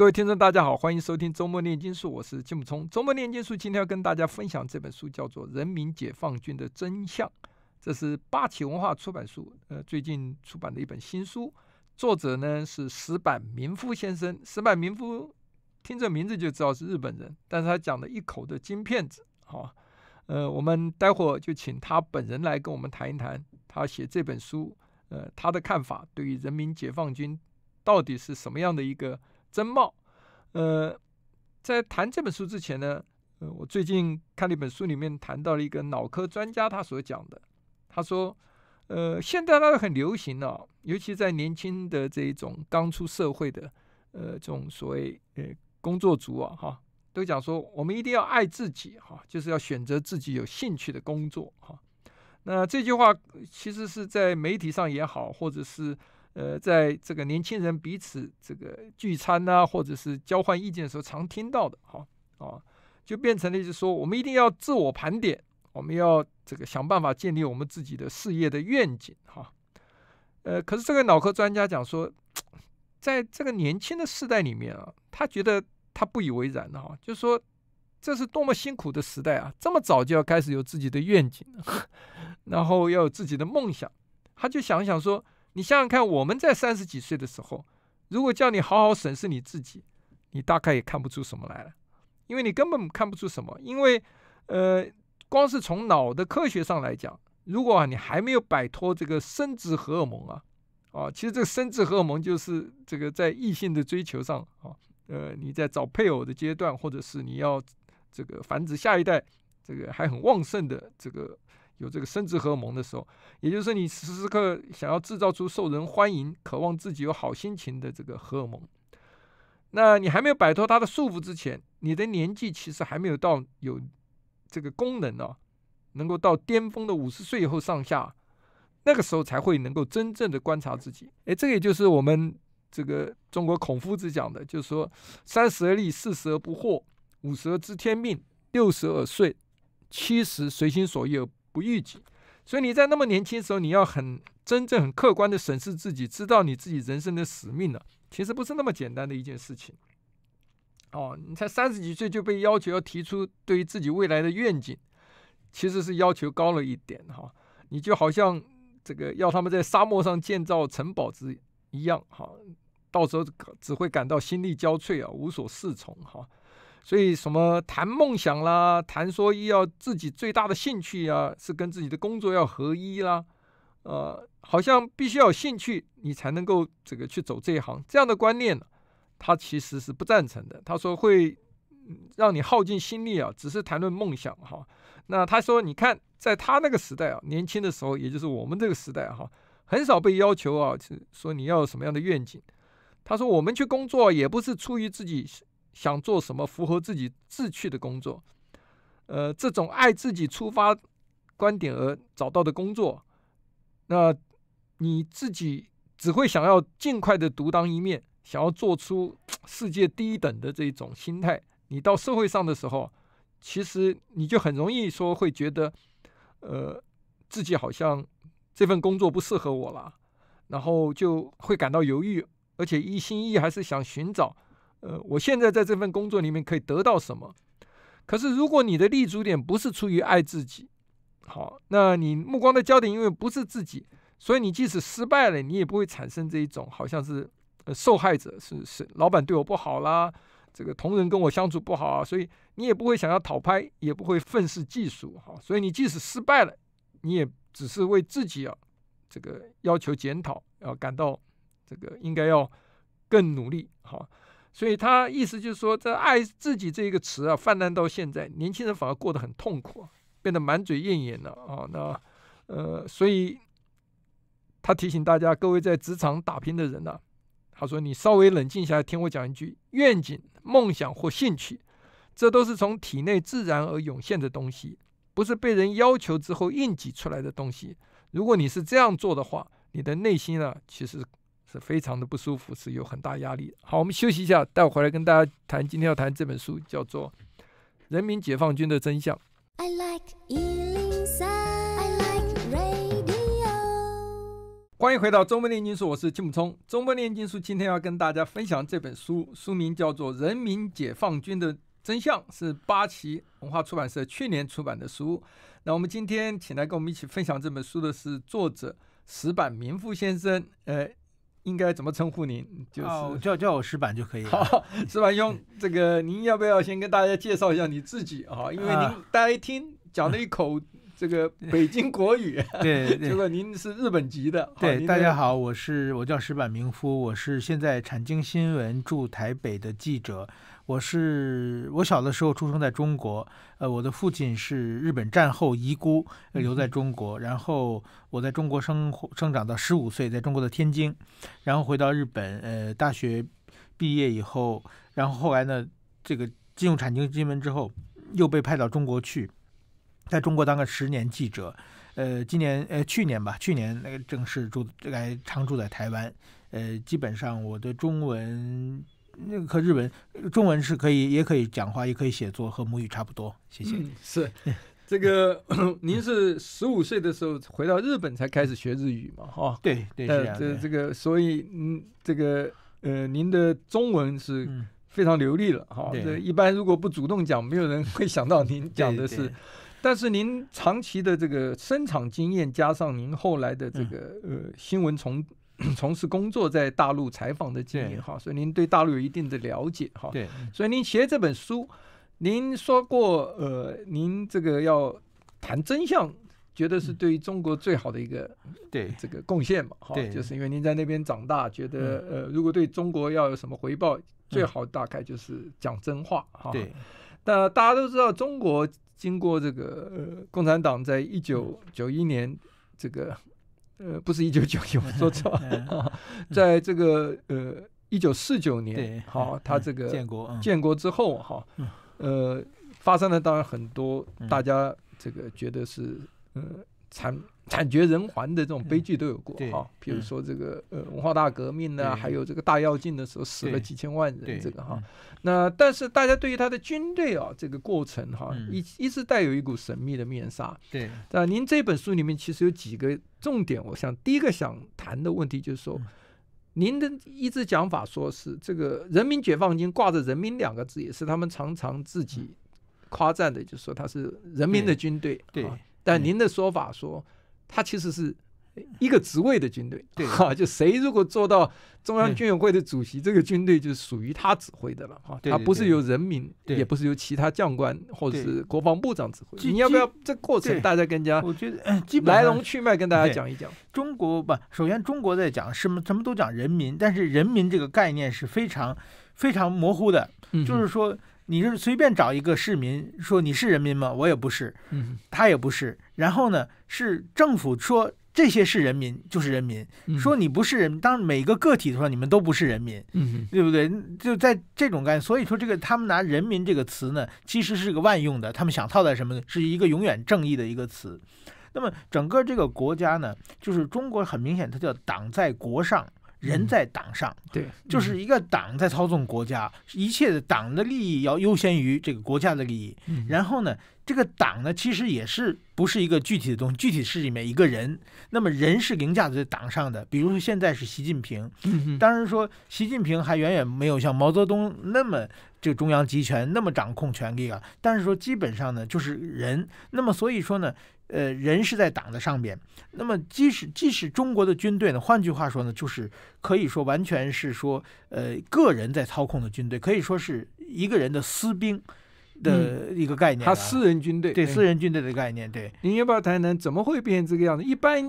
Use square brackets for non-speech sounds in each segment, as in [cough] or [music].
各位听众，大家好，欢迎收听《周末念金术》，我是金木聪。周末念金术今天要跟大家分享这本书，叫做《人民解放军的真相》，这是八旗文化出版社呃最近出版的一本新书。作者呢是石板民夫先生，石板民夫听这名字就知道是日本人，但是他讲了一口的金片子。好，呃，我们待会就请他本人来跟我们谈一谈他写这本书，呃，他的看法对于人民解放军到底是什么样的一个。曾茂，呃，在谈这本书之前呢，呃，我最近看了一本书，里面谈到了一个脑科专家他所讲的，他说，呃，现在那个很流行啊，尤其在年轻的这种刚出社会的，呃，这种所谓呃工作族啊，哈，都讲说我们一定要爱自己，哈，就是要选择自己有兴趣的工作，哈，那这句话其实是在媒体上也好，或者是。呃，在这个年轻人彼此这个聚餐呐，或者是交换意见的时候，常听到的哈啊，就变成了，就是说，我们一定要自我盘点，我们要这个想办法建立我们自己的事业的愿景哈。呃，可是这个脑科专家讲说，在这个年轻的时代里面啊，他觉得他不以为然的哈，就是说，这是多么辛苦的时代啊，这么早就要开始有自己的愿景，[laughs] 然后要有自己的梦想，他就想想说。你想想看，我们在三十几岁的时候，如果叫你好好审视你自己，你大概也看不出什么来了，因为你根本看不出什么。因为，呃，光是从脑的科学上来讲，如果你还没有摆脱这个生殖荷尔蒙啊，啊，其实这个生殖荷尔蒙就是这个在异性的追求上啊，呃，你在找配偶的阶段，或者是你要这个繁殖下一代，这个还很旺盛的这个。有这个生殖荷尔蒙的时候，也就是你时时刻想要制造出受人欢迎、渴望自己有好心情的这个荷尔蒙。那你还没有摆脱它的束缚之前，你的年纪其实还没有到有这个功能哦，能够到巅峰的五十岁以后上下，那个时候才会能够真正的观察自己。哎，这个也就是我们这个中国孔夫子讲的，就是说三十而立，四十而不惑，五十而知天命，六十而岁，七十随心所欲。不预计，所以你在那么年轻的时候，你要很真正、很客观的审视自己，知道你自己人生的使命呢，其实不是那么简单的一件事情。哦，你才三十几岁就被要求要提出对于自己未来的愿景，其实是要求高了一点哈。你就好像这个要他们在沙漠上建造城堡之一样哈，到时候只会感到心力交瘁啊，无所适从哈。所以，什么谈梦想啦，谈说要自己最大的兴趣啊，是跟自己的工作要合一啦，呃，好像必须有兴趣你才能够这个去走这一行，这样的观念呢，他其实是不赞成的。他说会让你耗尽心力啊，只是谈论梦想哈。那他说，你看在他那个时代啊，年轻的时候，也就是我们这个时代哈，很少被要求啊，就是说你要什么样的愿景。他说我们去工作也不是出于自己。想做什么符合自己志趣的工作，呃，这种爱自己出发观点而找到的工作，那你自己只会想要尽快的独当一面，想要做出世界第一等的这种心态。你到社会上的时候，其实你就很容易说会觉得，呃，自己好像这份工作不适合我了，然后就会感到犹豫，而且一心一意还是想寻找。呃，我现在在这份工作里面可以得到什么？可是如果你的立足点不是出于爱自己，好，那你目光的焦点因为不是自己，所以你即使失败了，你也不会产生这一种好像是受害者，是是老板对我不好啦，这个同仁跟我相处不好啊，所以你也不会想要讨拍，也不会愤世嫉俗，好，所以你即使失败了，你也只是为自己啊，这个要求检讨，要感到这个应该要更努力，好。所以他意思就是说，这“爱自己”这一个词啊，泛滥到现在，年轻人反而过得很痛苦，变得满嘴怨言了啊。那，呃，所以他提醒大家，各位在职场打拼的人呢，他说：“你稍微冷静下来，听我讲一句，愿景、梦想或兴趣，这都是从体内自然而涌现的东西，不是被人要求之后硬挤出来的东西。如果你是这样做的话，你的内心啊，其实……”是非常的不舒服，是有很大压力。好，我们休息一下，待会回来跟大家谈。今天要谈这本书，叫做《人民解放军的真相》。欢迎回到中文炼金术，我是金木聪。中文炼金术今天要跟大家分享这本书，书名叫做《人民解放军的真相》，是八旗文化出版社去年出版的书。那我们今天请来跟我们一起分享这本书的是作者石板民富先生。哎。应该怎么称呼您？就是叫叫我石板就可以了。好，石板兄，这个您要不要先跟大家介绍一下你自己啊？因为您大家一听讲了一口这个 [laughs] 北京国语，[laughs] 对，结果您是日本籍的。对，大家好，我是我叫石板明夫，我是现在产经新闻驻台北的记者。我是我小的时候出生在中国，呃，我的父亲是日本战后遗孤，留在中国，然后我在中国生活、生长到十五岁，在中国的天津，然后回到日本，呃，大学毕业以后，然后后来呢，这个进入产经新闻之后，又被派到中国去，在中国当了十年记者，呃，今年呃，去年吧，去年那个正式住来常住在台湾，呃，基本上我的中文。那和日本中文是可以，也可以讲话，也可以写作，和母语差不多。谢谢。是这个，[coughs] 您是十五岁的时候回到日本才开始学日语嘛？哈。对对是这这这个，所以嗯，这个呃，您的中文是非常流利了哈。这一般如果不主动讲，没有人会想到您讲的是。但是您长期的这个生产经验，加上您后来的这个呃新闻从。[clears throat] 从事工作在大陆采访的经验哈，所以您对大陆有一定的了解哈。对，所以您写这本书，您说过呃，您这个要谈真相，觉得是对于中国最好的一个对这个贡献嘛哈。就是因为您在那边长大，觉得呃，如果对中国要有什么回报，最好大概就是讲真话哈。对，那大家都知道中国经过这个呃共产党在一九九一年这个。呃，不是一九九一，我说错 [laughs] [laughs] 在这个呃一九四九年，好，他这个建国建国之后哈，呃，发生了当然很多，大家这个觉得是嗯残。惨绝人寰的这种悲剧都有过哈，比如说这个呃文化大革命呢，还有这个大跃进的时候死了几千万人，这个哈。那但是大家对于他的军队啊，这个过程哈，一一直带有一股神秘的面纱。对，那您这本书里面其实有几个重点，我想第一个想谈的问题就是说，您的一直讲法说是这个人民解放军挂着“人民”两个字，也是他们常常自己夸赞的，就是说他是人民的军队。对，但您的说法说。它其实是一个职位的军队，哈，就谁如果做到中央军委会的主席，这个军队就属于他指挥的了，哈，他不是由人民，也不是由其他将官或者是国防部长指挥。你要不要这过程？大家跟家，我觉得基本来龙去脉跟大家讲一讲。中国不，首先中国在讲什么？什么都讲人民，但是人民这个概念是非常非常模糊的，就是说。你是随便找一个市民说你是人民吗？我也不是，他也不是。然后呢，是政府说这些是人民就是人民，说你不是人。当每个个体的时候，你们都不是人民，对不对？就在这种概念，所以说这个他们拿“人民”这个词呢，其实是个万用的，他们想套在什么是一个永远正义的一个词。那么整个这个国家呢，就是中国很明显，它叫党在国上。人在党上，对，就是一个党在操纵国家，一切的党的利益要优先于这个国家的利益。然后呢，这个党呢，其实也是不是一个具体的东西，具体是里面一个人。那么人是凌驾在党上的，比如现在是习近平。当然说，习近平还远远没有像毛泽东那么就中央集权那么掌控权力啊。但是说，基本上呢就是人。那么所以说呢。呃，人是在党的上边。那么，即使即使中国的军队呢，换句话说呢，就是可以说完全是说，呃，个人在操控的军队，可以说是一个人的私兵的一个概念。他私人军队，对私人军队的概念，对。你要不要谈谈怎么会变成这个样子。一般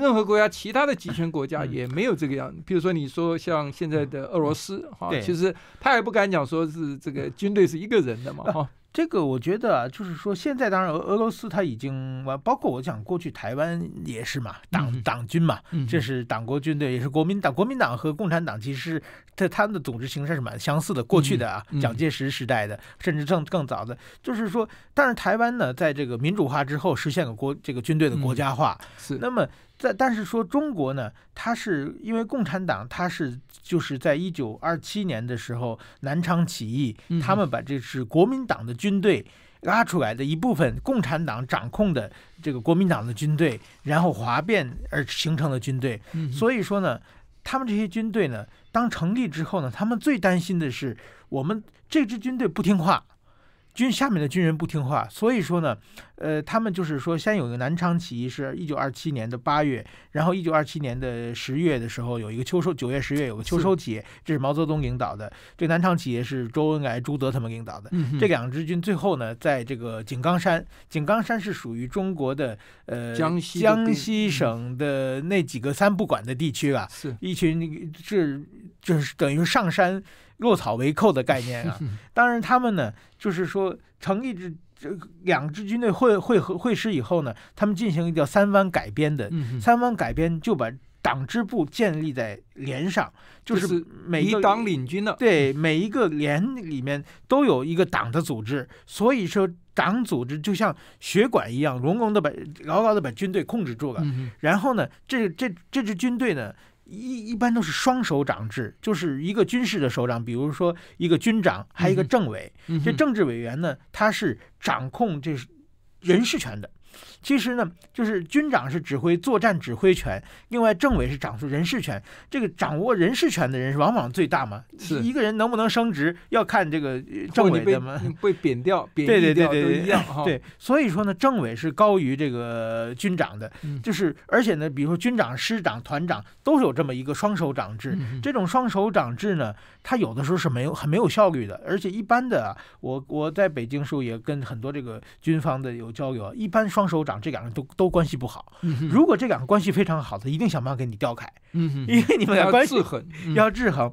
任何国家其他的集权国家也没有这个样子。比如说，你说像现在的俄罗斯，哈，其实他也不敢讲说是这个军队是一个人的嘛，哈。这个我觉得就是说，现在当然俄俄罗斯他已经完，包括我想过去台湾也是嘛，党党军嘛，这是党国军队，也是国民党国民党和共产党其实，在他们的组织形式是蛮相似的，过去的啊，蒋介石时代的，甚至更更早的，就是说，但是台湾呢，在这个民主化之后，实现了国这个军队的国家化，那么。在，但是说中国呢，它是因为共产党，它是就是在一九二七年的时候南昌起义，他们把这是国民党的军队拉出来的一部分，共产党掌控的这个国民党的军队，然后哗变而形成的军队。所以说呢，他们这些军队呢，当成立之后呢，他们最担心的是我们这支军队不听话。军下面的军人不听话，所以说呢，呃，他们就是说，先有一个南昌起义，是一九二七年的八月，然后一九二七年的十月的时候，有一个秋收，九月、十月有个秋收起义，这是毛泽东领导的。这南昌起义是周恩来、朱德他们领导的。这两支军最后呢，在这个井冈山，井冈山是属于中国的，呃，江西江西省的那几个三不管的地区啊，是，一群，是就是等于上山。落草为寇的概念啊，[laughs] 当然他们呢，就是说成一支这两支军队会会合会师以后呢，他们进行一个叫三湾改编的。三湾改编就把党支部建立在连上，就是每以党领军的对，每一个连里面都有一个党的组织，所以说党组织就像血管一样，牢牢的把牢牢的把军队控制住了。然后呢，这这这支军队呢。一一般都是双手掌制，就是一个军事的首长，比如说一个军长，还有一个政委。这政治委员呢，他是掌控这人事权的。其实呢，就是军长是指挥作战指挥权，另外政委是掌住人事权。这个掌握人事权的人是往往最大嘛。是，一个人能不能升职要看这个政委的嘛。被贬掉，贬对对对对对。一样。对，所以说呢，政委是高于这个军长的，就是而且呢，比如说军长、师长、团长都是有这么一个双手掌制。这种双手掌制呢，他有的时候是没有很没有效率的。而且一般的，我我在北京时候也跟很多这个军方的有交流，一般双。双手掌，这两个人都都关系不好。如果这两个人关系非常好，他一定想办法给你调开，因为你们俩关系很要制衡。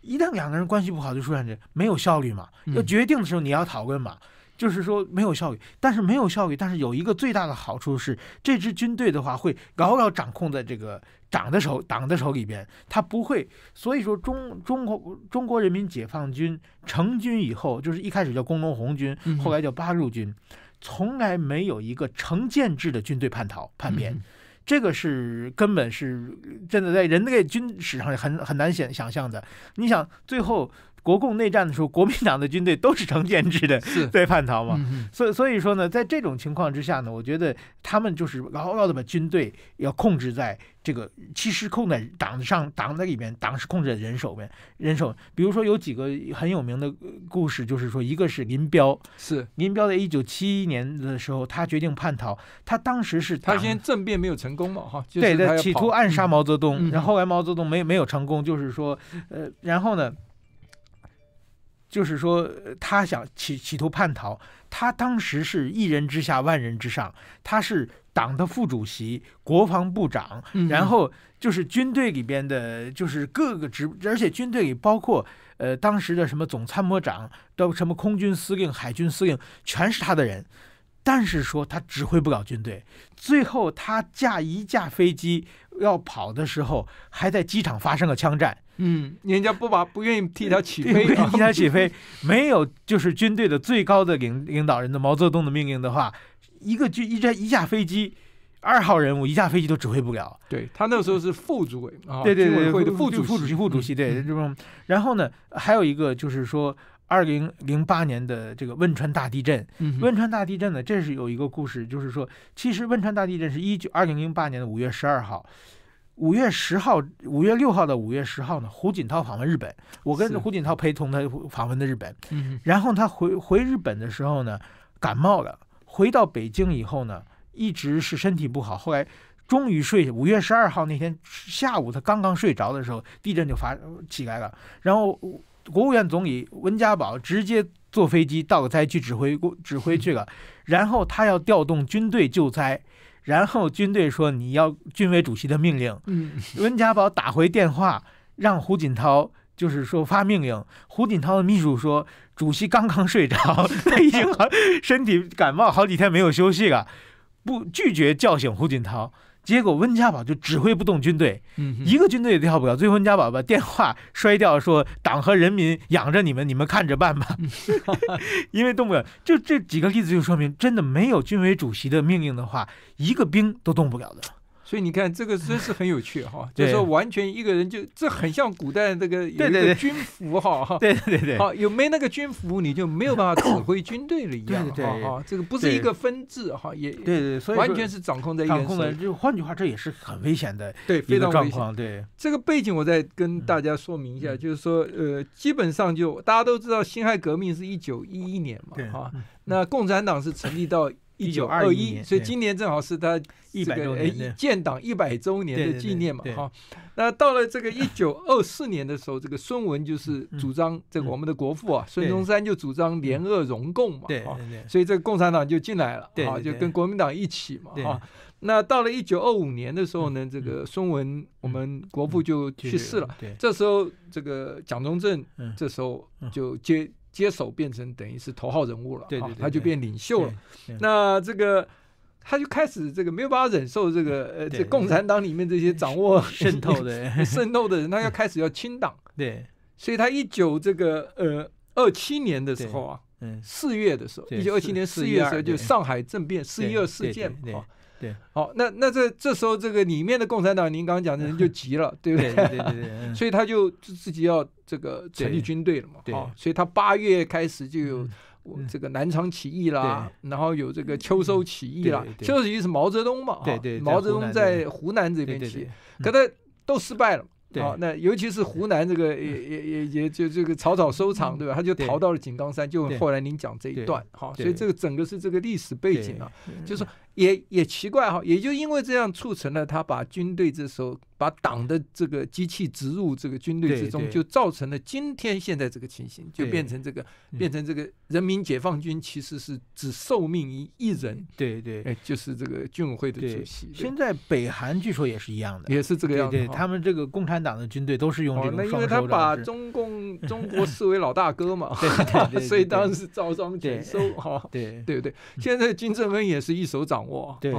一旦两个人关系不好，就出现这没有效率嘛。要决定的时候你要讨论嘛，就是说没有效率。但是没有效率，但是有一个最大的好处是，这支军队的话会牢牢掌控在这个党的手党的手里边，他不会。所以说中中国中国人民解放军成军以后，就是一开始叫工农红军，后来叫八路军。从来没有一个成建制的军队叛逃叛变，这个是根本是真的，在人类军史上很很难想想象的。你想最后。国共内战的时候，国民党的军队都是成建制的在 [laughs] 叛逃嘛，所以所以说呢，在这种情况之下呢，我觉得他们就是牢牢的把军队要控制在这个其实控在党上，党在里面，党是控制在人手边，人手。比如说有几个很有名的故事，就是说，一个是林彪，是林彪在一九七一年的时候，他决定叛逃，他当时是他先政变没有成功嘛，哈，对他企图暗杀毛泽东，然后来毛泽东没没有成功，就是说，呃，然后呢？就是说，他想企企图叛逃。他当时是一人之下，万人之上，他是党的副主席、国防部长，然后就是军队里边的，就是各个职，而且军队里包括呃当时的什么总参谋长，都什么空军司令、海军司令，全是他的人。但是说他指挥不了军队。最后他驾一架飞机要跑的时候，还在机场发生了枪战。嗯，人家不把不愿意替他起飞，不愿意替他起飞，没有就是军队的最高的领领导人的毛泽东的命令的话，一个就一架一架飞机，二号人物一架飞机都指挥不了。对他那时候是副主委，对对对，副主副主席副主席对这种。然后呢，还有一个就是说，二零零八年的这个汶川大地震，汶川大地震呢，这是有一个故事，就是说，其实汶川大地震是一九二零零八年的五月十二号。五月十号，五月六号到五月十号呢？胡锦涛访问日本，我跟胡锦涛陪同他访问的日本。嗯，然后他回回日本的时候呢，感冒了。回到北京以后呢，一直是身体不好。后来终于睡，五月十二号那天下午，他刚刚睡着的时候，地震就发起来了。然后国务院总理温家宝直接坐飞机到灾区指挥，指挥去了。然后他要调动军队救灾。然后军队说你要军委主席的命令，温家宝打回电话让胡锦涛，就是说发命令。胡锦涛的秘书说，主席刚刚睡着，[laughs] 他已经身体感冒好几天没有休息了，不拒绝叫醒胡锦涛。结果温家宝就指挥不动军队，一个军队也调不了。最后温家宝把电话摔掉，说：“党和人民养着你们，你们看着办吧。[laughs] ”因为动不了。就这几个例子就说明，真的没有军委主席的命令的话，一个兵都动不了的。所以你看，这个真是很有趣哈，就是说，完全一个人就这很像古代这个一个军服哈，对对对，好有没那个军服，你就没有办法指挥军队了一样哈，这个不是一个分制哈，也对对，所以完全是掌控在一个人，就换句话，这也是很危险的，对，非常危险。对，这个背景我再跟大家说明一下，就是说，呃，基本上就大家都知道，辛亥革命是一九一一年嘛，哈，那共产党是成立到。一九二一，所以今年正好是他这个建党一百周年的纪念嘛，哈。那到了这个一九二四年的时候，这个孙文就是主张这个我们的国父啊，孙中山就主张联俄融共嘛，哈。所以这个共产党就进来了，啊，就跟国民党一起嘛，哈。那到了一九二五年的时候呢，这个孙文，我们国父就去世了，对。这时候这个蒋中正，嗯，这时候就接。接手变成等于是头号人物了，对对对，他就变领袖了。那这个他就开始这个没有办法忍受这个呃，这共产党里面这些掌握 [laughs] 渗透的渗透的人，他要开始要清党。[laughs] 对，所以他一九这个呃二七年的时候啊，嗯，四月的时候，一九二七年四月的时候就上海政变，四一二事件对，好，那那这这时候这个里面的共产党，您刚刚讲的人就急了，[laughs] 对不对？对对对。所以他就自己要这个成立军队了嘛。对。好，所以他八月开始就有这个南昌起义啦，然后有这个秋收起义啦。秋收起义是毛泽东嘛？对对。毛泽东在湖南这边起，可他都失败了。好，那尤其是湖南这个也也也也就这个草草收场，对吧？他就逃到了井冈山，就后来您讲这一段。好，所以这个整个是这个历史背景啊，就是。也也奇怪哈，也就因为这样促成了他把军队这时候把党的这个机器植入这个军队之中，就造成了今天现在这个情形，就变成这个变成这个人民解放军其实是只受命于一人，对对，哎就是这个军委会的主席。现在北韩据说也是一样的，也是这个样子。对，他们这个共产党的军队都是用这种那因为他把中共 [laughs] 中国视为老大哥嘛，[laughs] 所以当时招商接收哈。对对对，现在金正恩也是一掌握。对，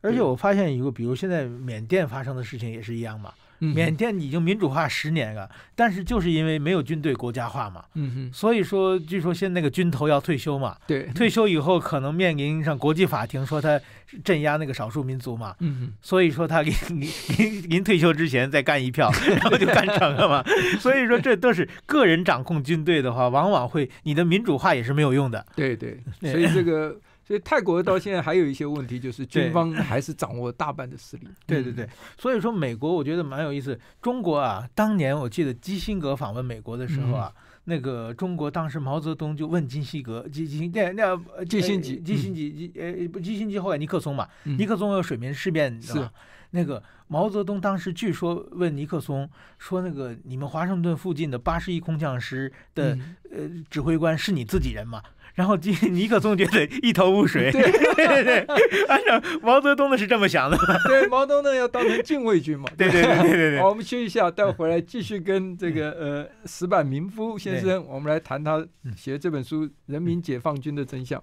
而且我发现一个，比如现在缅甸发生的事情也是一样嘛。缅甸已经民主化十年了，但是就是因为没有军队国家化嘛，所以说据说现在那个军头要退休嘛，退休以后可能面临上国际法庭说他镇压那个少数民族嘛，所以说他临临临临退休之前再干一票，[laughs] 然后就干成了嘛。所以说这都是个人掌控军队的话，往往会你的民主化也是没有用的。对对，所以这个。所以泰国到现在还有一些问题，就是军方还是掌握大半的势力。[laughs] 对对对，所以说美国我觉得蛮有意思。中国啊，当年我记得基辛格访问美国的时候啊，那个中国当时毛泽东就问基辛格，基基那那基辛基基辛基基呃基辛基后来尼克松嘛，尼克松有水面事件，是那个毛泽东当时据说问尼克松说那个你们华盛顿附近的八十一空降师的呃指挥官是你自己人吗？然后尼克松觉得一头雾水。对对对，[laughs] 按照毛泽东的是这么想的。对，毛泽东要当成禁卫军嘛。对对对对对。好，我们休息一下，待会回来继续跟这个呃石板民夫先生，我们来谈他写这本书《人民解放军的真相》。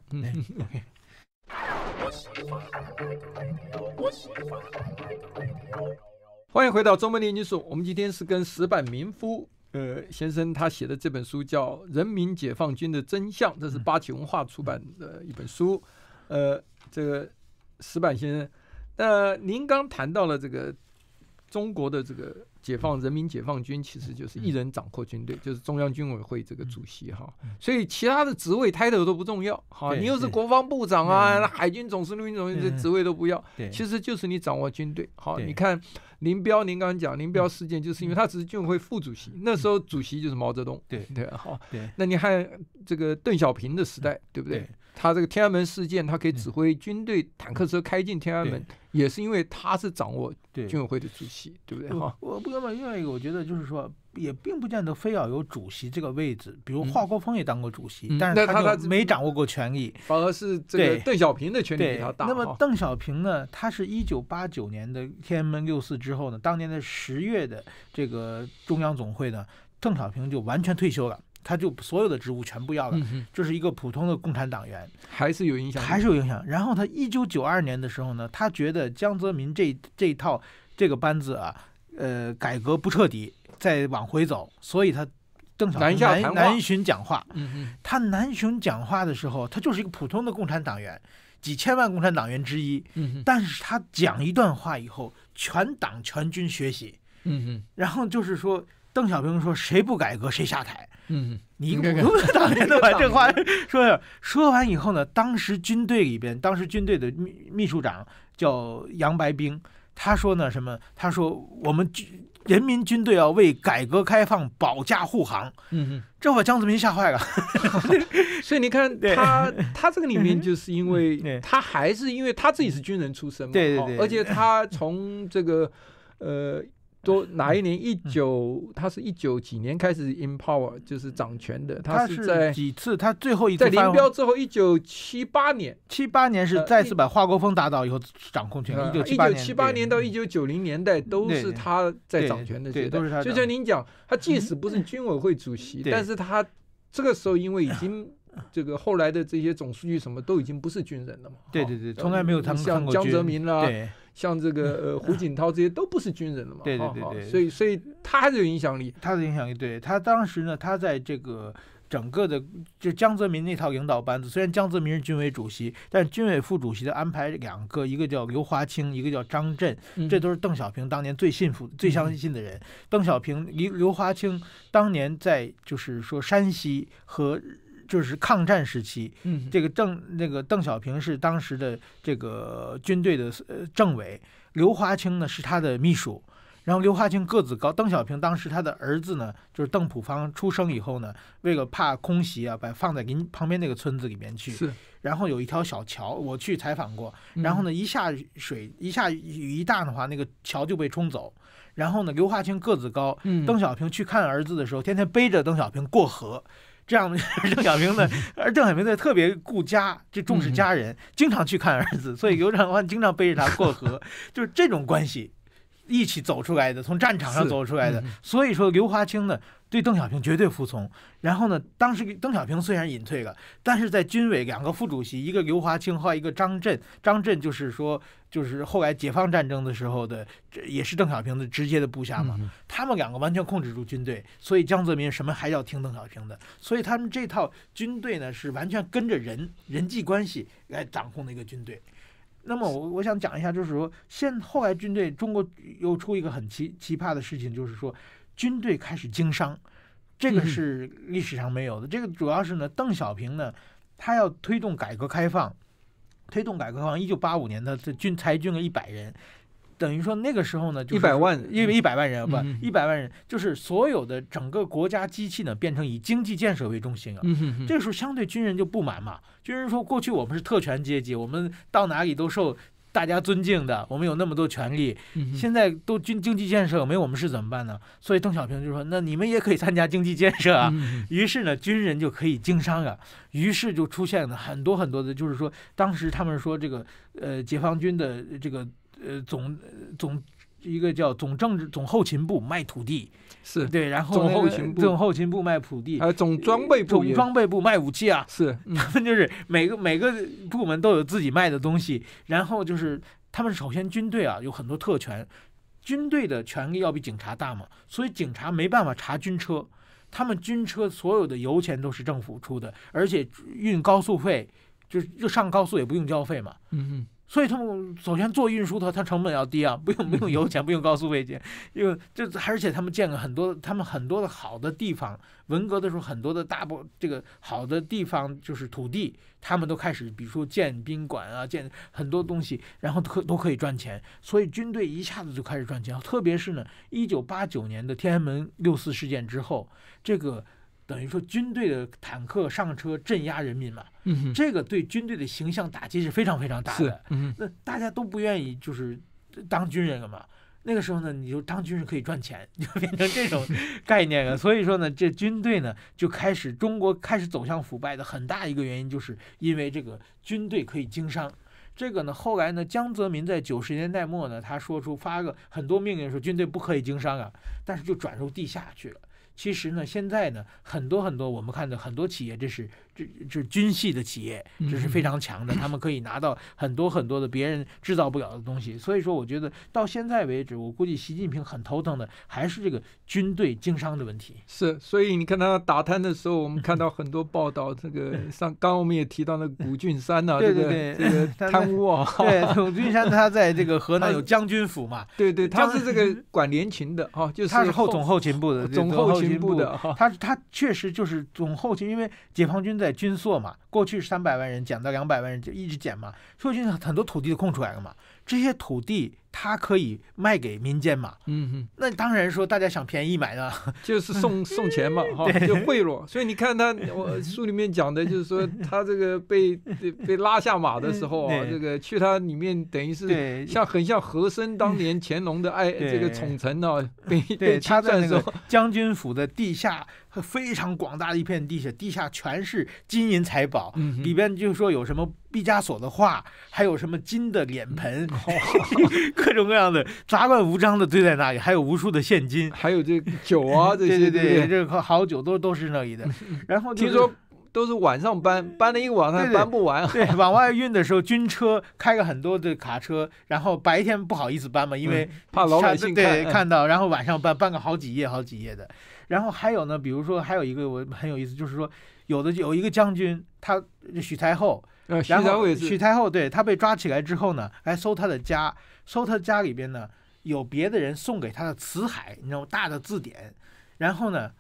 欢迎回到《中文零距离》，我们今天是跟石板民夫。呃，先生他写的这本书叫《人民解放军的真相》，这是八旗文化出版的一本书。呃，这个石板先生，那您刚谈到了这个中国的这个。解放人民解放军其实就是一人掌控军队，就是中央军委会这个主席哈，所以其他的职位 title 都不重要哈，你又是国防部长啊，海军总司令、总这职位都不要，其实就是你掌握军队。好，你看林彪，您刚刚讲林彪事件，就是因为他只是军委会副主席，那时候主席就是毛泽东。对对，好。对，那你看这个邓小平的时代，对不对？他这个天安门事件，他可以指挥军队、坦克车开进天安门，也是因为他是掌握军委会的主席，对不对哈？我不敢买另外一个，我觉得就是说，也并不见得非要有主席这个位置。比如华国锋也当过主席，但是他他没掌握过权力，反而是这个邓小平的权力比较大。那么邓小平呢，他是一九八九年的天安门六四之后呢，当年的十月的这个中央总会呢，邓小平就完全退休了。他就所有的职务全部要了，这是一个普通的共产党员，还是有影响，还是有影响。然后他一九九二年的时候呢，他觉得江泽民这这套这个班子啊，呃，改革不彻底，再往回走，所以他邓小平南巡讲话，他南巡讲话的时候，他就是一个普通的共产党员，几千万共产党员之一，但是他讲一段话以后，全党全军学习，嗯然后就是说邓小平说，谁不改革谁下台。嗯，尼古丁当年都把这话 [laughs] 说说完以后呢，当时军队里边，当时军队的秘秘书长叫杨白冰，他说呢什么？他说我们军人民军队要为改革开放保驾护航。嗯嗯，这把江泽民吓坏了。[laughs] 所以你看他他这个里面，就是因为 [laughs] 他还是因为他自己是军人出身嘛，对对对，而且他从这个呃。说哪一年？一九，他是一九几年开始 in power，就是掌权的。他是在几次？他最后一次在林彪之后，一九七八年，七八年是再次把华国锋打倒以后掌控权。一九七八年到一九九零年代都是他在掌权的，对，段。就像您讲，他即使不是军委会主席，但是他这个时候因为已经这个后来的这些总书记什么都已经不是军人了嘛。对对对，从来没有他们像江泽民了。像这个 [laughs] 呃胡锦涛这些都不是军人了嘛，对对对对，所以所以他还是有影响力，他的影响力，对他当时呢，他在这个整个的就江泽民那套领导班子，虽然江泽民是军委主席，但是军委副主席的安排两个，一个叫刘华清，一个叫张震，这都是邓小平当年最信服、最相信的人。邓小平刘刘华清当年在就是说山西和。就是抗战时期，这个邓那个邓小平是当时的这个军队的呃政委，刘华清呢是他的秘书。然后刘华清个子高，邓小平当时他的儿子呢，就是邓普方出生以后呢，为了怕空袭啊，把放在您旁边那个村子里面去。是。然后有一条小桥，我去采访过。然后呢，一下水一下雨一大的话，那个桥就被冲走。然后呢，刘华清个子高，邓小平去看儿子的时候，天天背着邓小平过河。这样的邓小平呢，而邓小平呢特别顾家，就重视家人，经常去看儿子，所以刘长欢经常背着他过河，[laughs] 就是这种关系，一起走出来的，从战场上走出来的，所以说刘华清呢对邓小平绝对服从。然后呢，当时邓小平虽然隐退了，但是在军委两个副主席，一个刘华清，还有一个张震，张震就是说。就是后来解放战争的时候的，这也是邓小平的直接的部下嘛。他们两个完全控制住军队，所以江泽民什么还要听邓小平的？所以他们这套军队呢是完全跟着人人际关系来掌控的一个军队。那么我我想讲一下，就是说现后来军队中国又出一个很奇奇葩的事情，就是说军队开始经商，这个是历史上没有的。这个主要是呢邓小平呢他要推动改革开放。推动改革开放，一九八五年的这军裁军了一百人，等于说那个时候呢，一百万因为一百万人不一百万人，就是所有的整个国家机器呢变成以经济建设为中心啊，这个时候相对军人就不满嘛，军人说过去我们是特权阶级，我们到哪里都受。大家尊敬的，我们有那么多权利，现在都经经济建设没我们是怎么办呢？所以邓小平就说：“那你们也可以参加经济建设啊。”于是呢，军人就可以经商了，于是就出现了很多很多的，就是说当时他们说这个呃，解放军的这个呃总总一个叫总政治总后勤部卖土地。是对，然后总后勤总后勤部卖土地，啊，总装备总装备部卖武器啊，是 [laughs] 他们就是每个每个部门都有自己卖的东西，然后就是他们首先军队啊有很多特权，军队的权力要比警察大嘛，所以警察没办法查军车，他们军车所有的油钱都是政府出的，而且运高速费就是就上高速也不用交费嘛，嗯。所以他们首先做运输的，它成本要低啊，[laughs] 不用不用油钱，不用高速费钱，因就这而且他们建了很多，他们很多的好的地方。文革的时候，很多的大部这个好的地方就是土地，他们都开始，比如说建宾馆啊，建很多东西，然后可都可以赚钱。所以军队一下子就开始赚钱，特别是呢，一九八九年的天安门六四事件之后，这个。等于说军队的坦克上车镇压人民嘛，这个对军队的形象打击是非常非常大的。那大家都不愿意就是当军人了嘛。那个时候呢，你就当军人可以赚钱，就变成这种 [laughs] 概念了。所以说呢，这军队呢就开始中国开始走向腐败的很大一个原因，就是因为这个军队可以经商。这个呢，后来呢，江泽民在九十年代末呢，他说出发个很多命令说军队不可以经商啊，但是就转入地下去了。其实呢，现在呢，很多很多，我们看到很多企业，这是。这这是军系的企业，这是非常强的，他们可以拿到很多很多的别人制造不了的东西。所以说，我觉得到现在为止，我估计习近平很头疼的还是这个军队经商的问题。是，所以你看他打贪的时候，我们看到很多报道，这个 [laughs] 上刚刚我们也提到那古俊山呐，[laughs] 对对对，这个 [laughs] 贪污啊，对，古俊山他在这个河南有将军府嘛？对对，他是这个管联勤的哦，就是他是后总后勤部的，总后勤部的，他他确实就是总后勤，因为解放军在。在军缩嘛，过去是三百万人，减到两百万人就一直减嘛，所以现在很多土地都空出来了嘛。这些土地，它可以卖给民间嘛？嗯，那当然说，大家想便宜买呢，就是送 [laughs] 送钱嘛，哈，就贿赂。所以你看他，我书里面讲的就是说，他这个被被拉下马的时候啊，[laughs] 这个去他里面，等于是像很像和珅当年乾隆的爱 [laughs] 这个宠臣呢，被被他在的时候，将军府的地下非常广大的一片地下，地下全是金银财宝，里边就说有什么。毕加索的画，还有什么金的脸盆，[laughs] 各种各样的杂乱无章的堆在那里，还有无数的现金，还有这酒啊，这 [laughs] 些对对对，这好酒都都是那里的。[laughs] 然后听说都是晚上搬，搬了一个晚上搬不完，对，往外运的时候军车开个很多的卡车，然后白天不好意思搬嘛，因为怕老百姓对看到，然后晚上搬搬个好几页好几页的。然后还有呢，比如说还有一个我很有意思，就是说有的有一个将军，他许太后。然后，许太后对她被抓起来之后呢，来搜她的家，搜她家里边呢有别的人送给她的辞海，你知道，大的字典。然后呢，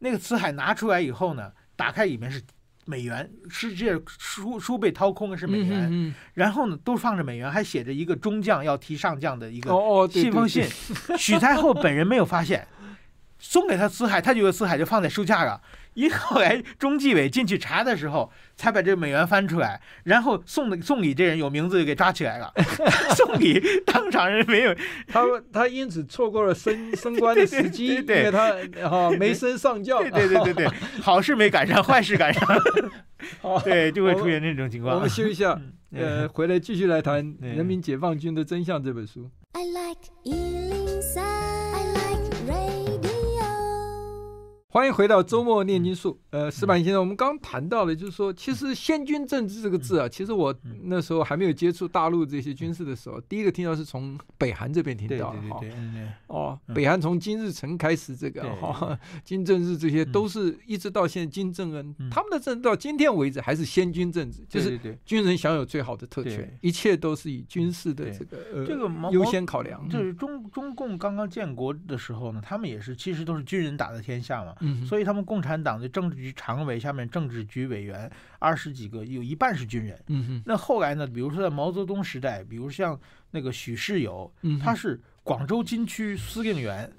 那个辞海拿出来以后呢，打开里面是美元，是这书书被掏空的是美元。然后呢，都放着美元，还写着一个中将要提上将的一个信封信，许太后本人没有发现。送给他四海，他觉得四海就放在书架了。[laughs] 后来中纪委进去查的时候，才把这美元翻出来，然后送的送礼这人有名字就给抓起来了。[laughs] 送礼当场人没有，[laughs] 他他因此错过了升升官的时机，因为他哦没升上轿。对对对对，好事没赶上，坏事赶上。对，就会出现这种情况。我们休息一下，呃，回来继续来谈《人民解放军的真相》这本书。I like 欢迎回到周末炼金术。呃，石板先生，我们刚谈到了，就是说，其实“先军政治”这个字啊，其实我那时候还没有接触大陆这些军事的时候，第一个听到是从北韩这边听到的哈。哦，北韩从金日成开始这个哈，金正日这些都是一直到现在金正恩，他们的政治到今天为止还是“先军政治”，就是军人享有最好的特权，一切都是以军事的这个这个优先考量。就是中中共刚刚建国的时候呢，他们也是其实都是军人打的天下嘛。所以他们共产党的政治局常委下面政治局委员二十几个有一半是军人。嗯那后来呢？比如说在毛泽东时代，比如像那个许世友，他是广州军区司令员，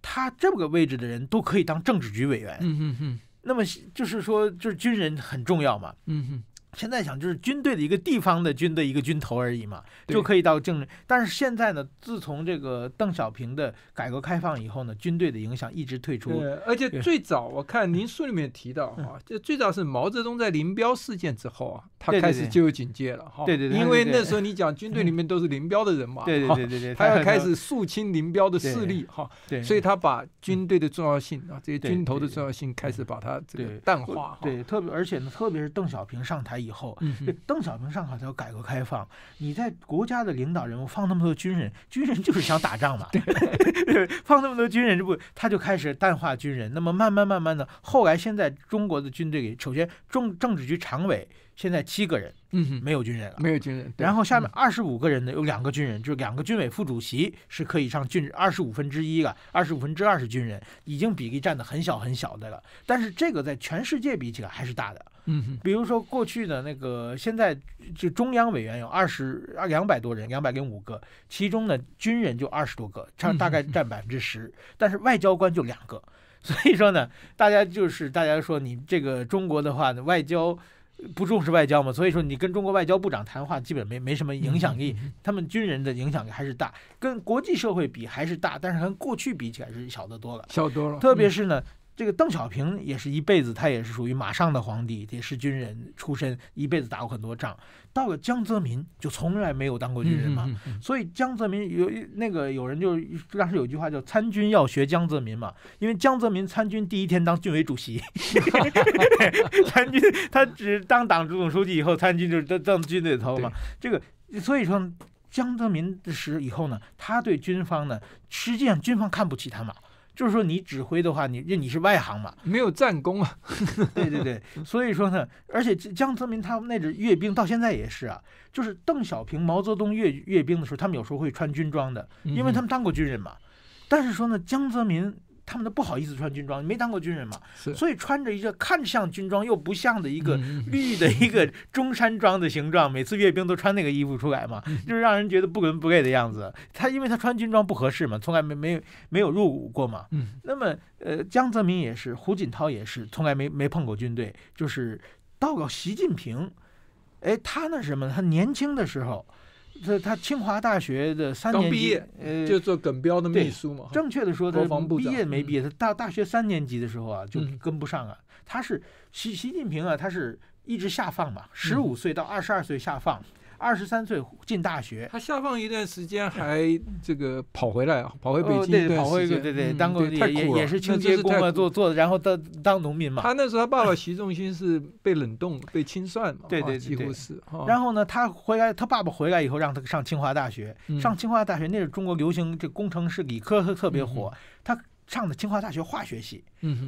他这么个位置的人都可以当政治局委员。嗯那么就是说，就是军人很重要嘛。嗯哼。现在想就是军队的一个地方的军队一个军头而已嘛，就可以到政。但是现在呢，自从这个邓小平的改革开放以后呢，军队的影响一直退出。而且最早我看您书里面提到哈，就最早是毛泽东在林彪事件之后啊，他开始就有警戒了哈。对对对。因为那时候你讲军队里面都是林彪的人嘛。[laughs] 对对对对对。他要开始肃清林彪的势力哈。对。所以他把军队的重要性啊，这些军头的重要性开始把它这个淡化。对，特别而且呢，特别是邓小平上台。以后，邓小平上台叫改革开放。你在国家的领导人物放那么多军人，军人就是想打仗嘛。[laughs] 放那么多军人，这不他就开始淡化军人。那么慢慢慢慢的，后来现在中国的军队，里，首先中政治局常委现在七个人没有军人了，没有军人。然后下面二十五个人呢有两个军人，就是两个军委副主席是可以上军二十五分之一了，二十五分之二是军人，已经比例占的很小很小的了。但是这个在全世界比起来还是大的。嗯，比如说过去的那个，现在就中央委员有二十两百多人，两百零五个，其中呢军人就二十多个，占大概占百分之十，但是外交官就两个，所以说呢，大家就是大家说你这个中国的话呢，外交不重视外交嘛，所以说你跟中国外交部长谈话基本没没什么影响力，他们军人的影响力还是大，跟国际社会比还是大，但是跟过去比起来是小得多了，小多了，特别是呢。这个邓小平也是一辈子，他也是属于马上的皇帝，也是军人出身，一辈子打过很多仗。到了江泽民，就从来没有当过军人嘛。所以江泽民有那个有人就当时有句话叫“参军要学江泽民”嘛，因为江泽民参军第一天当军委主席，[laughs] 参军他只当党支总书记以后参军就是当当军队头嘛。这个所以说江泽民时以后呢，他对军方呢，实际上军方看不起他嘛。就是说，你指挥的话，你那你是外行嘛，没有战功啊。[laughs] 对对对，所以说呢，而且江江泽民他们那支阅兵到现在也是啊，就是邓小平、毛泽东阅阅兵的时候，他们有时候会穿军装的，因为他们当过军人嘛。但是说呢，江泽民。他们都不好意思穿军装，没当过军人嘛，所以穿着一个看着像军装又不像的一个绿的一个 [laughs] 中山装的形状，每次阅兵都穿那个衣服出来嘛，就是让人觉得不伦不类的样子。他因为他穿军装不合适嘛，从来没没没有入伍过嘛。那么呃，江泽民也是，胡锦涛也是，从来没没碰过军队，就是到了习近平，哎，他那什么，他年轻的时候。是他清华大学的三年级，呃，就做耿彪的秘书嘛。正确的说，他毕业没毕业？他大大学三年级的时候啊，就跟不上啊。他是习习近平啊，他是一直下放嘛，十五岁到二十二岁下放。二十三岁进大学，他下放一段时间，还这个跑回来，跑回北京，跑回个当个，也也是清洁工嘛，做做，然后当当农民嘛。他那时候他爸爸习仲勋是被冷冻、被清算嘛，对对对，几乎是。然后呢，他回来，他爸爸回来以后，让他上清华大学，上清华大学那是中国流行这工程师、理科特别火。他上的清华大学化学系，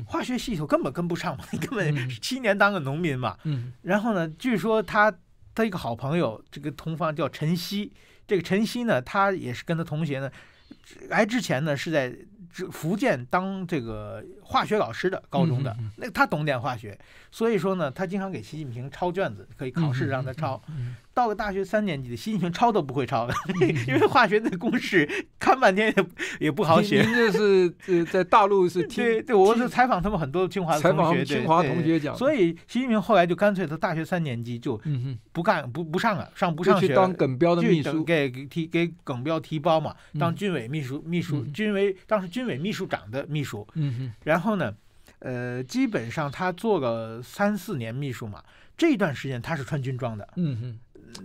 化学系后根本跟不上嘛，你根本七年当个农民嘛。然后呢，据说他。他一个好朋友，这个同方叫陈曦，这个陈曦呢，他也是跟他同学呢，来之前呢是在福建当这个化学老师的高中的，那他懂点化学，所以说呢，他经常给习近平抄卷子，可以考试让他抄。到了大学三年级，习近平抄都不会抄的，[laughs] 因为化学那公式 [laughs] 看半天也也不好写。您这是 [laughs] 呃在大陆是？对对，我是采访他们很多清华的采清华同学讲。所以习近平后来就干脆他大学三年级就不干不不上了，上不上学？当耿彪的秘书，给提给耿彪提包嘛，当军委秘书秘书，军委当时军委秘书长的秘书。嗯哼。然后呢，呃，基本上他做了三四年秘书嘛，这段时间他是穿军装的。嗯哼。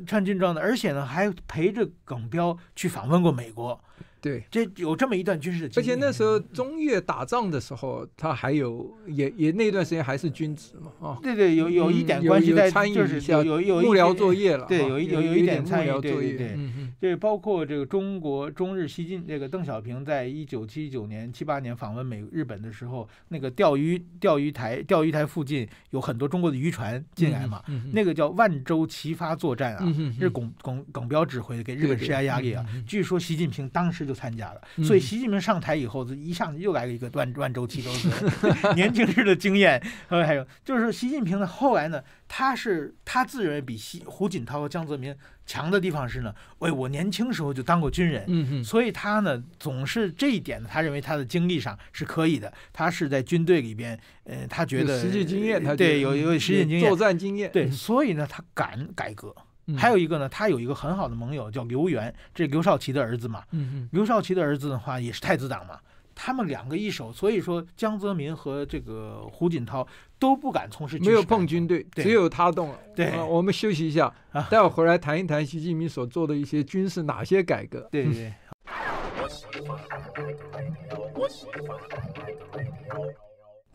穿军装的，而且呢，还陪着耿彪去访问过美国。对，这有这么一段军事。而且那时候中越打仗的时候，他还有也也那段时间还是军职嘛，啊？对对，有有一点关系在，就是有有一点幕僚作业了。对，有一有有一点幕僚作业。对，包括这个中国中日西进，这个邓小平在一九七九年、七八年访问美日本的时候，那个钓鱼钓鱼台钓鱼台附近有很多中国的渔船进来嘛，那个叫万州齐发作战啊，是巩巩耿彪指挥给日本施加压力啊。据说习近平当时就。参加了，所以习近平上台以后，就一上去又来了一个万万周期周期，[laughs] 年轻时的经验，还有就是习近平呢，后来呢，他是他自认为比习胡锦涛和江泽民强的地方是呢，喂，我年轻时候就当过军人，所以他呢总是这一点呢，他认为他的经历上是可以的，他是在军队里边，呃，他觉得实际经验，他对有有实践经验作战经验，对，所以呢，他敢改革。还有一个呢，他有一个很好的盟友叫刘源，这刘少奇的儿子嘛。嗯嗯。刘少奇的儿子的话也是太子党嘛，他们两个一手，所以说江泽民和这个胡锦涛都不敢从事。没有碰军队，只有他动了。对，我们休息一下，待会儿回来谈一谈习近平所做的一些军事哪些改革。对对。[laughs]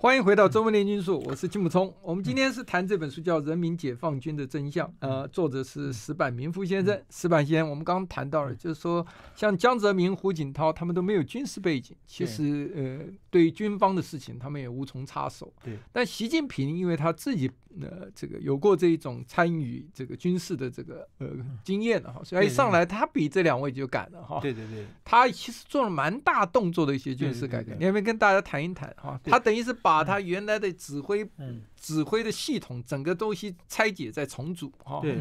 欢迎回到《中文联军术》，我是金木聪。我们今天是谈这本书，叫《人民解放军的真相》。呃，作者是石板民夫先生。石板先生，我们刚刚谈到了，就是说，像江泽民、胡锦涛他们都没有军事背景，其实呃，对于军方的事情他们也无从插手。对。但习近平，因为他自己呃，这个有过这一种参与这个军事的这个呃经验哈，所以上来他比这两位就敢了哈。对对对。他其实做了蛮大动作的一些军事改革，你有没有跟大家谈一谈哈？他等于是把。把他原来的指挥，指挥的系统整个东西拆解再重组，哈。对，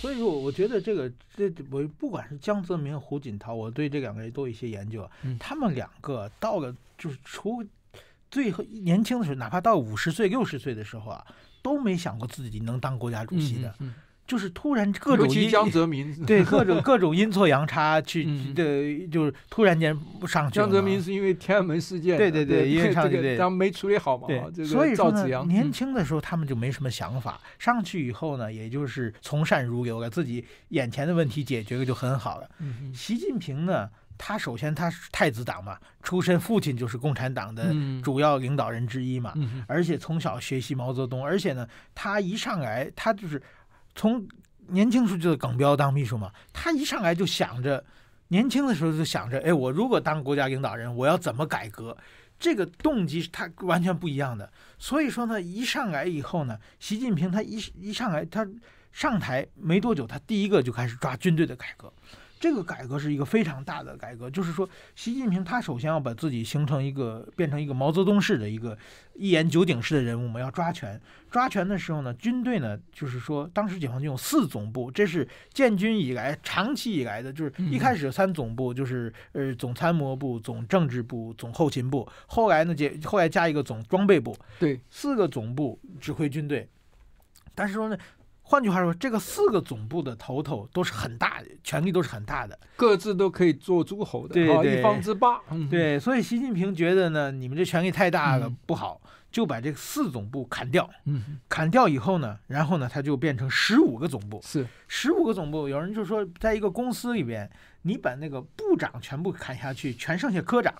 所以说我觉得这个，这我不管是江泽民、胡锦涛，我对这两个人都有一些研究，他们两个到了就是除最后年轻的时候，哪怕到五十岁、六十岁的时候啊，都没想过自己能当国家主席的。就是突然各种，阴江泽民对 [laughs] 各种各种阴错阳差去的，就是突然间上去了。江泽民是因为天安门事件，对对对，因为这对，当没处理好嘛。所以赵子阳年轻的时候他们就没什么想法，上去以后呢，也就是从善如流了，自己眼前的问题解决了就很好了。习近平呢，他首先他是太子党嘛，出身父亲就是共产党的主要领导人之一嘛，而且从小学习毛泽东，而且呢，他一上来他就是。从年轻时候就耿彪当秘书嘛，他一上来就想着，年轻的时候就想着，哎，我如果当国家领导人，我要怎么改革？这个动机是他完全不一样的。所以说呢，一上来以后呢，习近平他一一上来，他上台没多久，他第一个就开始抓军队的改革。这个改革是一个非常大的改革，就是说，习近平他首先要把自己形成一个变成一个毛泽东式的、一个一言九鼎式的人物。我们要抓权，抓权的时候呢，军队呢，就是说，当时解放军有四总部，这是建军以来长期以来的，就是一开始三总部，就是呃，总参谋部、总政治部、总后勤部，后来呢，解后来加一个总装备部，对，四个总部指挥军队。但是说呢。换句话说，这个四个总部的头头都是很大，权力都是很大的，各自都可以做诸侯的，好一方之霸。对，所以习近平觉得呢，你们这权力太大了，不好，就把这四总部砍掉。嗯，砍掉以后呢，然后呢，他就变成十五个总部。是，十五个总部，有人就说，在一个公司里边。你把那个部长全部砍下去，全剩下科长，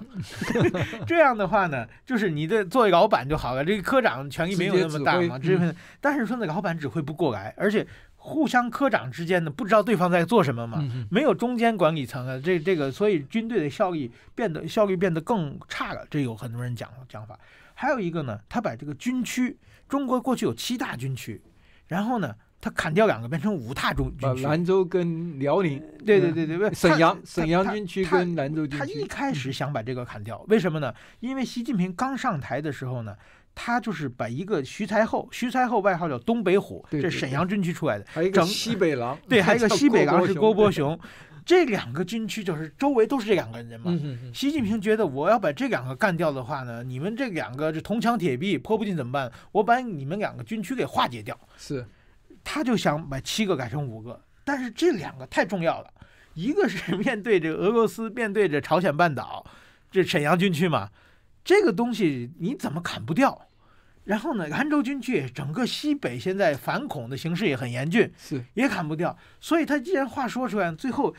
[laughs] 这样的话呢，就是你的作为老板就好了。这个科长权力没有那么大嘛，这，但是说那个老板指挥不过来，而且互相科长之间呢，不知道对方在做什么嘛，没有中间管理层啊，这这个，所以军队的效率变得效率变得更差了。这有很多人讲讲法，还有一个呢，他把这个军区，中国过去有七大军区，然后呢。他砍掉两个，变成五大中军区。兰州跟辽宁，对对对对，沈阳沈阳军区跟兰州军区。他一开始想把这个砍掉，为什么呢？因为习近平刚上台的时候呢，他就是把一个徐才厚，徐才厚外号叫东北虎，这沈阳军区出来的。还有一个西北狼，对，[laughs] 还有一个西北狼是郭伯雄，这两个军区就是周围都是这两个人嘛。习近平觉得我要把这两个干掉的话呢，你们这两个这铜墙铁壁破不进怎么办？我把你们两个军区给化解掉是。他就想把七个改成五个，但是这两个太重要了，一个是 [laughs] 面对着俄罗斯，面对着朝鲜半岛，这沈阳军区嘛，这个东西你怎么砍不掉？然后呢，兰州军区整个西北现在反恐的形势也很严峻，也砍不掉。所以他既然话说出来，最后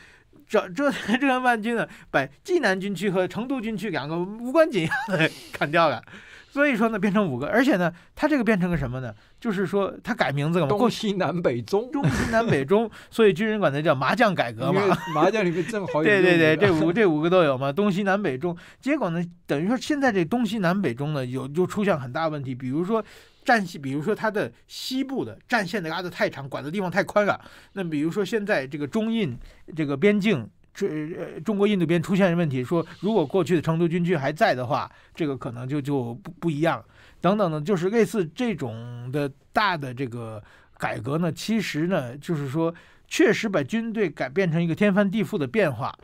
这 [laughs] 这这万军呢，把济南军区和成都军区两个无关紧要的砍掉了。所以说呢，变成五个，而且呢，它这个变成个什么呢？就是说，它改名字了嘛，东西南北中，东西南北中，所以军人管它叫麻将改革嘛，麻将里面正好有。[laughs] 对对对，这五 [laughs] 这五个都有嘛，东西南北中。结果呢，等于说现在这东西南北中呢，有就出现很大问题，比如说战线，比如说它的西部的战线的拉的太长，管的地方太宽了。那比如说现在这个中印这个边境。这中国印度边出现问题，说如果过去的成都军区还在的话，这个可能就就不不一样，等等的，就是类似这种的大的这个改革呢，其实呢，就是说确实把军队改变成一个天翻地覆的变化，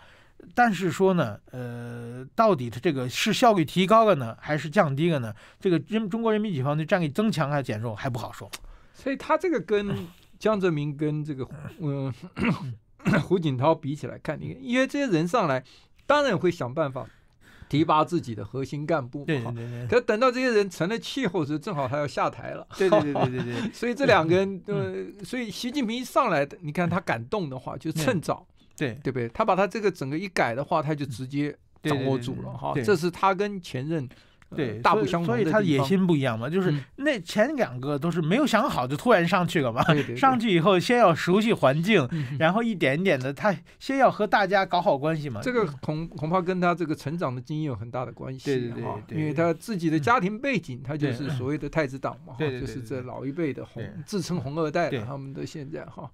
但是说呢，呃，到底它这个是效率提高了呢，还是降低了呢？这个人中国人民解放军的战力增强还是减弱，还不好说。所以他这个跟江泽民跟这个嗯。胡锦涛比起来看，你因为这些人上来，当然会想办法提拔自己的核心干部。对对对对。可等到这些人成了气候时，正好他要下台了。对对 [laughs] 对对对对。所以这两个人，所以习近平一上来，你看他敢动的话，就趁早。对对不对？他把他这个整个一改的话，他就直接掌握住了哈。这是他跟前任。对，大不相同，所以他野心不一样嘛。就是那前两个都是没有想好就突然上去了嘛。[laughs] 上去以后，先要熟悉环境，[laughs] 然后一点点的，他先要和大家搞好关系嘛。这个恐恐怕跟他这个成长的经验有很大的关系。对对对，因为他自己的家庭背景，他就是所谓的太子党嘛，就是这老一辈的红，自称红二代的，他们的现在哈，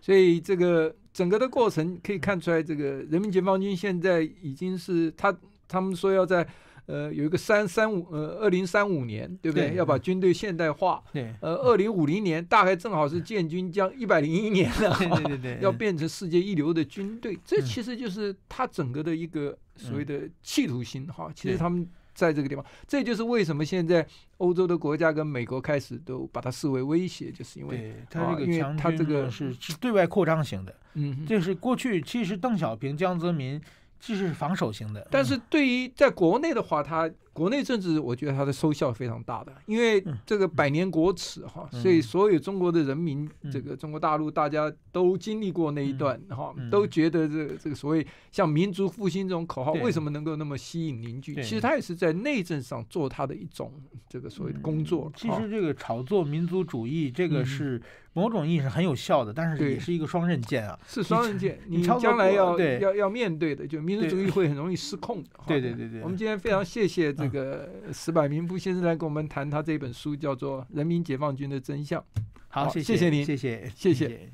所以这个整个的过程可以看出来，这个人民解放军现在已经是他他们说要在。呃，有一个三三五，呃，二零三五年，对不对？要把军队现代化。对。呃，二零五零年大概正好是建军将一百零一年了。对对对。[laughs] 要变成世界一流的军队，这其实就是他整个的一个所谓的企图心哈。其实他们在这个地方，这就是为什么现在欧洲的国家跟美国开始都把它视为威胁，就是因为他这个强军是是对外扩张型的。嗯。这是过去，其实邓小平、江泽民。就是防守型的，但是对于在国内的话，他国内政治，我觉得它的收效非常大的，因为这个百年国耻哈，所以所有中国的人民，这个中国大陆大家都经历过那一段哈，都觉得这这个所谓像民族复兴这种口号，为什么能够那么吸引凝聚？其实他也是在内政上做他的一种这个所谓的工作。其实这个炒作民族主义，这个是某种意义是很有效的，但是也是一个双刃剑啊，是双刃剑。你将来要要要面对的，就民族主义会很容易失控的。对对对对。我们今天非常谢谢。那个石百明夫先生来跟我们谈他这本书，叫做《人民解放军的真相》。好，谢谢您，谢谢，谢谢。